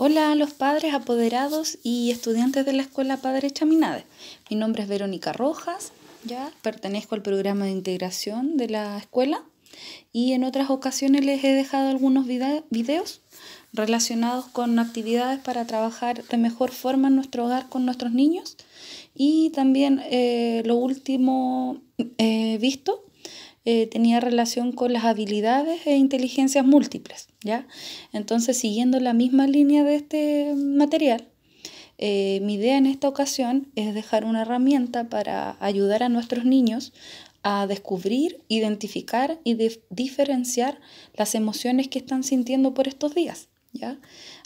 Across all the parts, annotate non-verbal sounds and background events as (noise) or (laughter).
Hola a los padres, apoderados y estudiantes de la Escuela Padre Chaminade. Mi nombre es Verónica Rojas, ya pertenezco al programa de integración de la escuela y en otras ocasiones les he dejado algunos videos relacionados con actividades para trabajar de mejor forma en nuestro hogar con nuestros niños y también eh, lo último eh, visto eh, tenía relación con las habilidades e inteligencias múltiples, ¿ya? Entonces, siguiendo la misma línea de este material, eh, mi idea en esta ocasión es dejar una herramienta para ayudar a nuestros niños a descubrir, identificar y diferenciar las emociones que están sintiendo por estos días. ¿ya?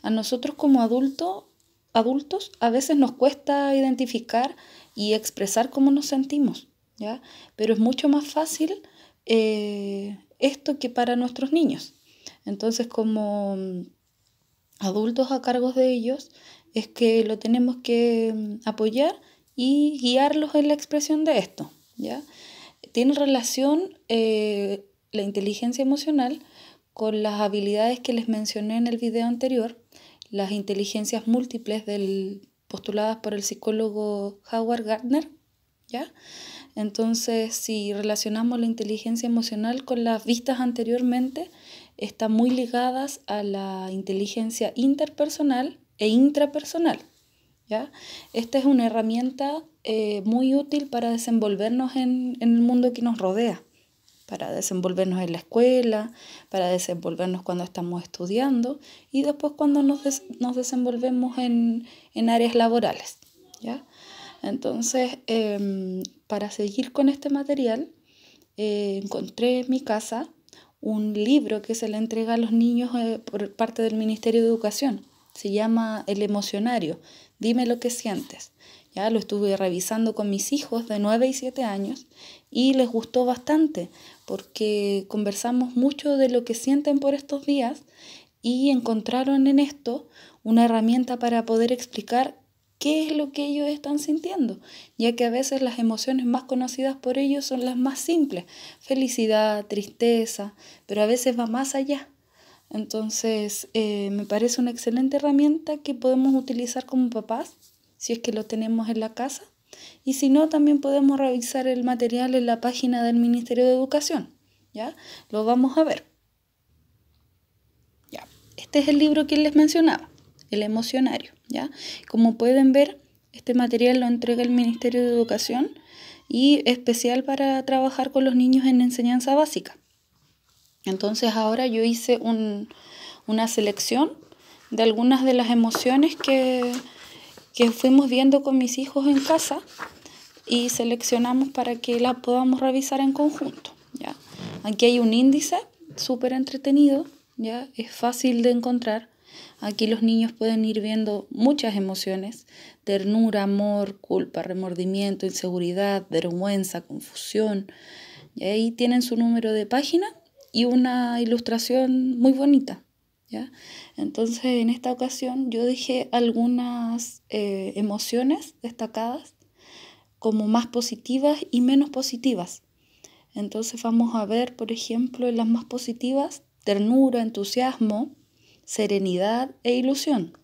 A nosotros como adultos a veces nos cuesta identificar y expresar cómo nos sentimos. Pero es mucho más fácil eh, esto que para nuestros niños. Entonces, como mm, adultos a cargo de ellos, es que lo tenemos que mm, apoyar y guiarlos en la expresión de esto, ¿ya? Tiene relación eh, la inteligencia emocional con las habilidades que les mencioné en el video anterior, las inteligencias múltiples del, postuladas por el psicólogo Howard Gardner, entonces, si relacionamos la inteligencia emocional con las vistas anteriormente, están muy ligadas a la inteligencia interpersonal e intrapersonal. ¿ya? Esta es una herramienta eh, muy útil para desenvolvernos en, el mundo que nos rodea, para desenvolvernos en la escuela, para desenvolvernos cuando estamos estudiando y después cuando nos, desenvolvemos en, en áreas laborales. ¿ya? Entonces, em, para seguir con este material, eh, encontré en mi casa un libro que se le entrega a los niños eh, por parte del Ministerio de Educación. Se llama El emocionario, dime lo que sientes. Ya lo estuve revisando con mis hijos de 9 y 7 años y les gustó bastante porque conversamos mucho de lo que sienten por estos días y encontraron en esto una herramienta para poder explicar qué es lo que ellos están sintiendo, ya que a veces las emociones más conocidas por ellos son las más simples, felicidad, tristeza, pero a veces va más allá. Entonces, eh, me parece una excelente herramienta que podemos utilizar como papás, si es que lo tenemos en la casa, y si no, también podemos revisar el material en la página del Ministerio de Educación, ¿ya? Lo vamos a ver. Ya, este es el libro que les mencionaba el emocionario. ¿ya? Como pueden ver, este material lo entrega el Ministerio de Educación y especial para trabajar con los niños en enseñanza básica. Entonces ahora yo hice una selección de algunas de las emociones que, que fuimos viendo con mis hijos en casa y seleccionamos para que la podamos revisar en conjunto. ¿ya? Aquí hay un índice súper entretenido, ¿ya? es fácil de encontrar. Aquí los niños pueden ir viendo muchas emociones, ternura, amor, culpa, remordimiento, inseguridad, vergüenza, confusión. Y ahí tienen su número de página y una ilustración muy bonita. Entonces, en esta ocasión yo dije algunas eh, emociones destacadas como más positivas y menos positivas. Entonces vamos a ver, por ejemplo, las más positivas, ternura, entusiasmo, serenidad e ilusión.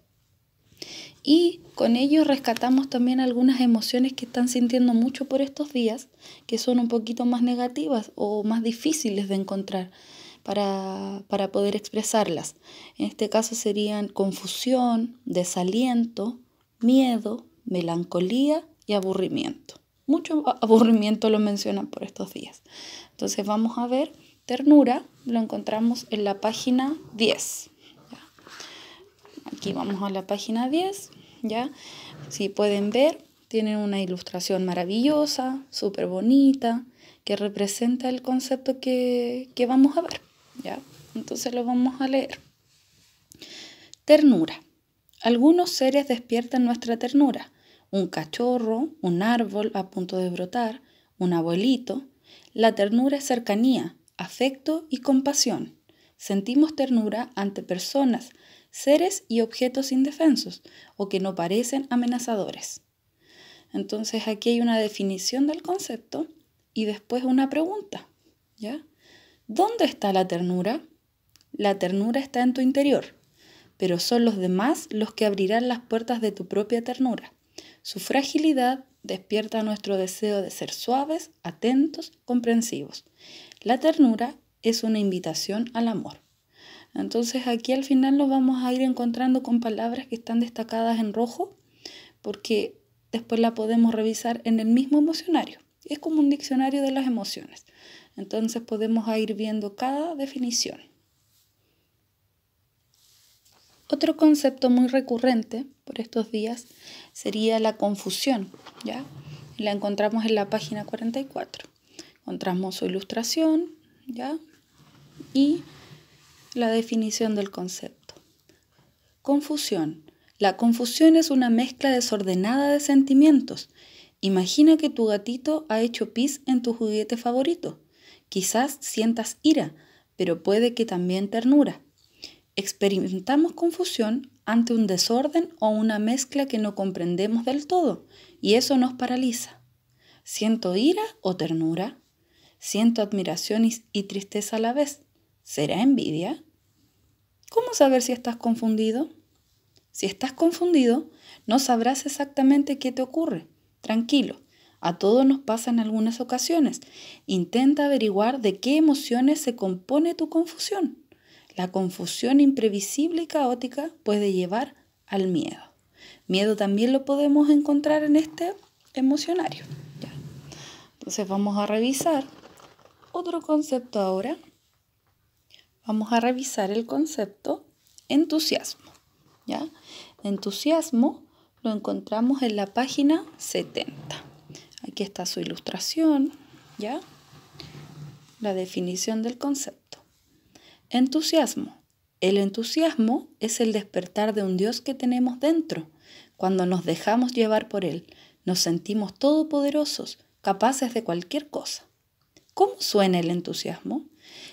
Y con ello rescatamos también algunas emociones que están sintiendo mucho por estos días, que son un poquito más negativas o más difíciles de encontrar para, para poder expresarlas. En este caso serían confusión, desaliento, miedo, melancolía y aburrimiento. Mucho aburrimiento lo mencionan por estos días. Entonces vamos a ver, ternura lo encontramos en la página 10. Aquí vamos a la página 10, ¿ya? Si pueden ver, tienen una ilustración maravillosa, súper bonita, que representa el concepto que, vamos a ver, ¿ya? Entonces lo vamos a leer. Ternura. Algunos seres despiertan nuestra ternura. Un cachorro, un árbol a punto de brotar, un abuelito. La ternura es cercanía, afecto y compasión. Sentimos ternura ante personas seres y objetos indefensos o que no parecen amenazadores. Entonces aquí hay una definición del concepto y después una pregunta, ¿ya? ¿Dónde está la ternura? La ternura está en tu interior, pero son los demás los que abrirán las puertas de tu propia ternura. Su fragilidad despierta nuestro deseo de ser suaves, atentos, comprensivos. La ternura es una invitación al amor. Entonces aquí al final nos vamos a ir encontrando con palabras que están destacadas en rojo porque después la podemos revisar en el mismo emocionario. Es como un diccionario de las emociones. Entonces podemos ir viendo cada definición. Otro concepto muy recurrente por estos días sería la confusión, ¿ya? La encontramos en la página 44. Encontramos su ilustración, ¿ya? Y la definición del concepto. Confusión. La confusión es una mezcla desordenada de sentimientos. Imagina que tu gatito ha hecho pis en tu juguete favorito. Quizás sientas ira, pero puede que también ternura. Experimentamos confusión ante un desorden o una mezcla que no comprendemos del todo, y eso nos paraliza. ¿Siento ira o ternura? ¿Siento admiración y tristeza a la vez? ¿Será envidia? ¿Cómo saber si estás confundido? Si estás confundido, no sabrás exactamente qué te ocurre. Tranquilo, a todos nos pasa en algunas ocasiones. Intenta averiguar de qué emociones se compone tu confusión. La confusión imprevisible y caótica puede llevar al miedo. Miedo también lo podemos encontrar en este emocionario. Entonces vamos a revisar otro concepto ahora Vamos a revisar el concepto entusiasmo. ¿ya? Entusiasmo lo encontramos en la página 70. Aquí está su ilustración, ¿ya? La definición del concepto. Entusiasmo. El entusiasmo es el despertar de un Dios que tenemos dentro. Cuando nos dejamos llevar por Él, nos sentimos todopoderosos, capaces de cualquier cosa. ¿Cómo suena el entusiasmo?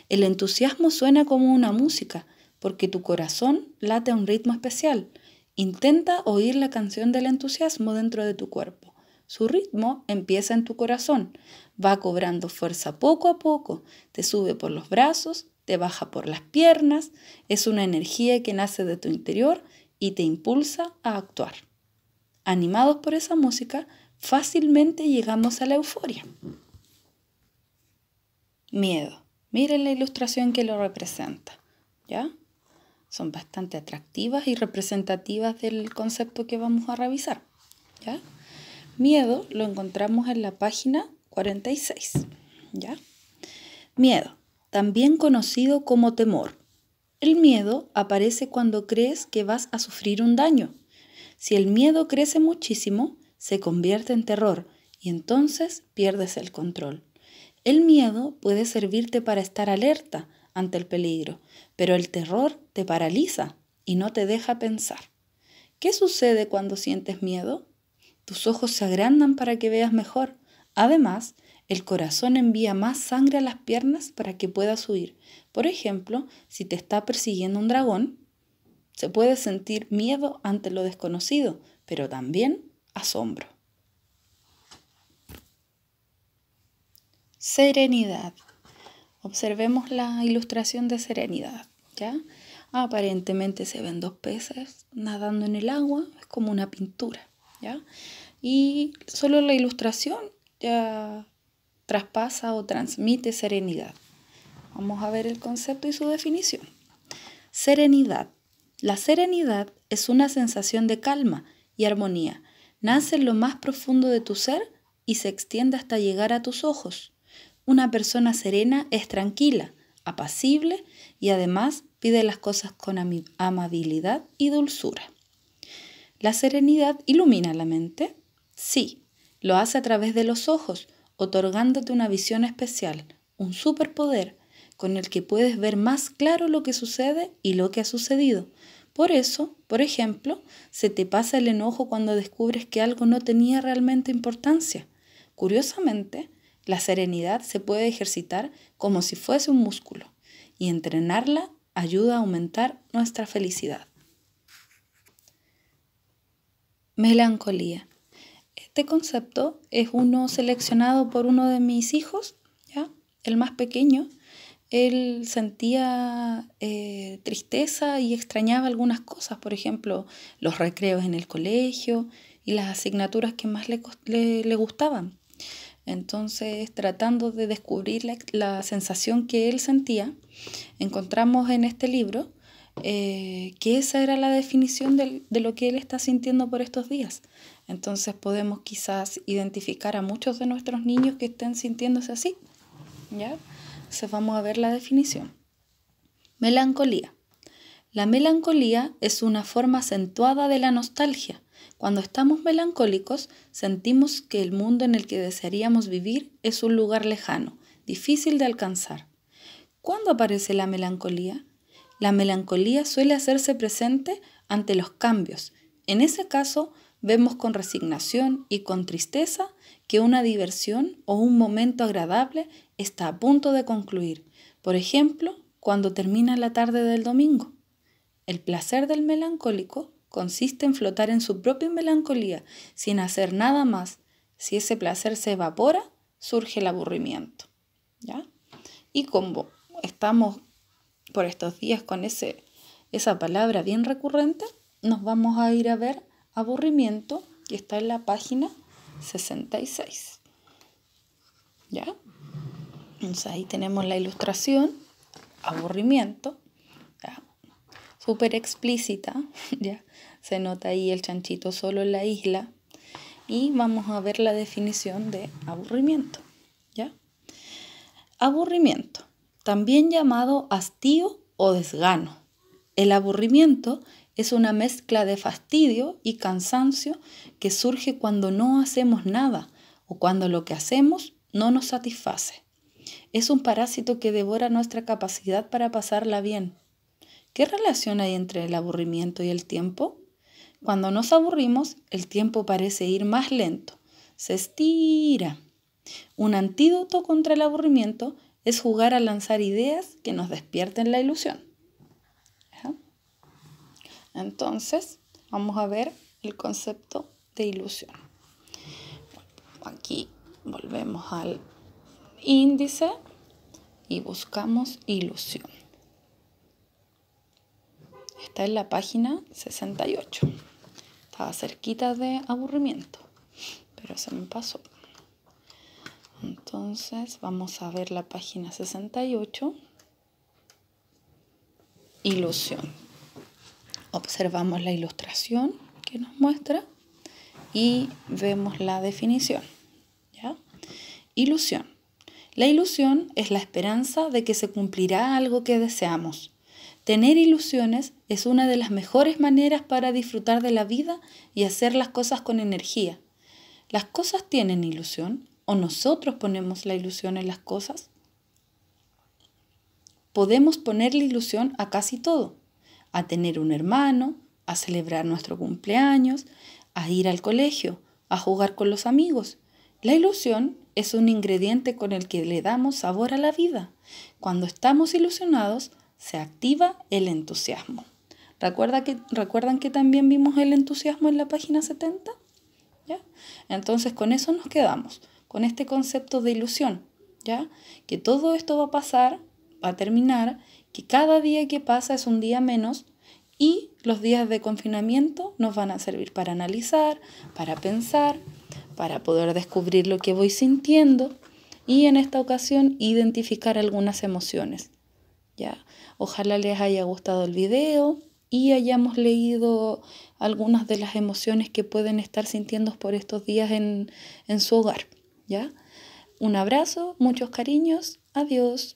El entusiasmo suena como una música, porque tu corazón late a un ritmo especial. Intenta oír la canción del entusiasmo dentro de tu cuerpo. Su ritmo empieza en tu corazón, va cobrando fuerza poco a poco, te sube por los brazos, te baja por las piernas, es una energía que nace de tu interior y te impulsa a actuar. Animados por esa música, fácilmente llegamos a la euforia. Miedo. Miren la ilustración que lo representa, ¿ya? Son bastante atractivas y representativas del concepto que vamos a revisar, ¿ya? Miedo lo encontramos en la página 46, ¿ya? Miedo, también conocido como temor. El miedo aparece cuando crees que vas a sufrir un daño. Si el miedo crece muchísimo, se convierte en terror y entonces pierdes el control. El miedo puede servirte para estar alerta ante el peligro, pero el terror te paraliza y no te deja pensar. ¿Qué sucede cuando sientes miedo? Tus ojos se agrandan para que veas mejor. Además, el corazón envía más sangre a las piernas para que puedas huir. Por ejemplo, si te está persiguiendo un dragón, se puede sentir miedo ante lo desconocido, pero también asombro. Serenidad. Observemos la ilustración de serenidad, ¿ya? Aparentemente se ven dos peces nadando en el agua, es como una pintura, Y solo la ilustración ya traspasa o transmite serenidad. Vamos a ver el concepto y su definición. Serenidad. La serenidad es una sensación de calma y armonía. Nace en lo más profundo de tu ser y se extiende hasta llegar a tus ojos. Una persona serena es tranquila, apacible y además pide las cosas con amabilidad y dulzura. ¿La serenidad ilumina la mente? Sí, lo hace a través de los ojos, otorgándote una visión especial, un superpoder con el que puedes ver más claro lo que sucede y lo que ha sucedido. Por eso, por ejemplo, se te pasa el enojo cuando descubres que algo no tenía realmente importancia. Curiosamente, la serenidad se puede ejercitar como si fuese un músculo y entrenarla ayuda a aumentar nuestra felicidad. Melancolía. Este concepto es uno seleccionado por uno de mis hijos, ¿ya? el más pequeño. Él sentía eh, tristeza y extrañaba algunas cosas, por ejemplo, los recreos en el colegio y las asignaturas que más le gustaban. Entonces, tratando de descubrir la, sensación que él sentía, encontramos en este libro eh, que esa era la definición de, lo que él está sintiendo por estos días. Entonces podemos quizás identificar a muchos de nuestros niños que estén sintiéndose así. ¿ya? Entonces vamos a ver la definición. Melancolía. La melancolía es una forma acentuada de la nostalgia, cuando estamos melancólicos, sentimos que el mundo en el que desearíamos vivir es un lugar lejano, difícil de alcanzar. ¿Cuándo aparece la melancolía? La melancolía suele hacerse presente ante los cambios. En ese caso, vemos con resignación y con tristeza que una diversión o un momento agradable está a punto de concluir. Por ejemplo, cuando termina la tarde del domingo. El placer del melancólico consiste en flotar en su propia melancolía, sin hacer nada más. Si ese placer se evapora, surge el aburrimiento. ¿ya? Y como estamos por estos días con esa palabra bien recurrente, nos vamos a ir a ver aburrimiento, que está en la página 66. ¿Ya? ahí tenemos la ilustración, aburrimiento, súper explícita, (laughs) ya se nota ahí el chanchito solo en la isla, y vamos a ver la definición de aburrimiento, ¿ya? Aburrimiento, también llamado hastío o desgano. El aburrimiento es una mezcla de fastidio y cansancio que surge cuando no hacemos nada o cuando lo que hacemos no nos satisface. Es un parásito que devora nuestra capacidad para pasarla bien, ¿Qué relación hay entre el aburrimiento y el tiempo? Cuando nos aburrimos, el tiempo parece ir más lento, se estira. Un antídoto contra el aburrimiento es jugar a lanzar ideas que nos despierten la ilusión. Entonces, vamos a ver el concepto de ilusión. Aquí volvemos al índice y buscamos ilusión. Está en la página 68. Estaba cerquita de aburrimiento, pero se me pasó. Entonces vamos a ver la página 68. Ilusión. Observamos la ilustración que nos muestra y vemos la definición. Ilusión. La ilusión es la esperanza de que se cumplirá algo que deseamos Tener ilusiones es una de las mejores maneras para disfrutar de la vida y hacer las cosas con energía. ¿Las cosas tienen ilusión o nosotros ponemos la ilusión en las cosas? Podemos poner la ilusión a casi todo, a tener un hermano, a celebrar nuestro cumpleaños, a ir al colegio, a jugar con los amigos. La ilusión es un ingrediente con el que le damos sabor a la vida. Cuando estamos ilusionados, se activa el entusiasmo. ¿Recuerda que, ¿Recuerdan que también vimos el entusiasmo en la página 70? Entonces con eso nos quedamos, con este concepto de ilusión, ¿ya? Que todo esto va a pasar, va a terminar, que cada día que pasa es un día menos y los días de confinamiento nos van a servir para analizar, para pensar, para poder descubrir lo que voy sintiendo y en esta ocasión identificar algunas emociones, ¿ya? Ojalá les haya gustado el video y hayamos leído algunas de las emociones que pueden estar sintiendo por estos días en, en su hogar. ¿ya? Un abrazo, muchos cariños, adiós.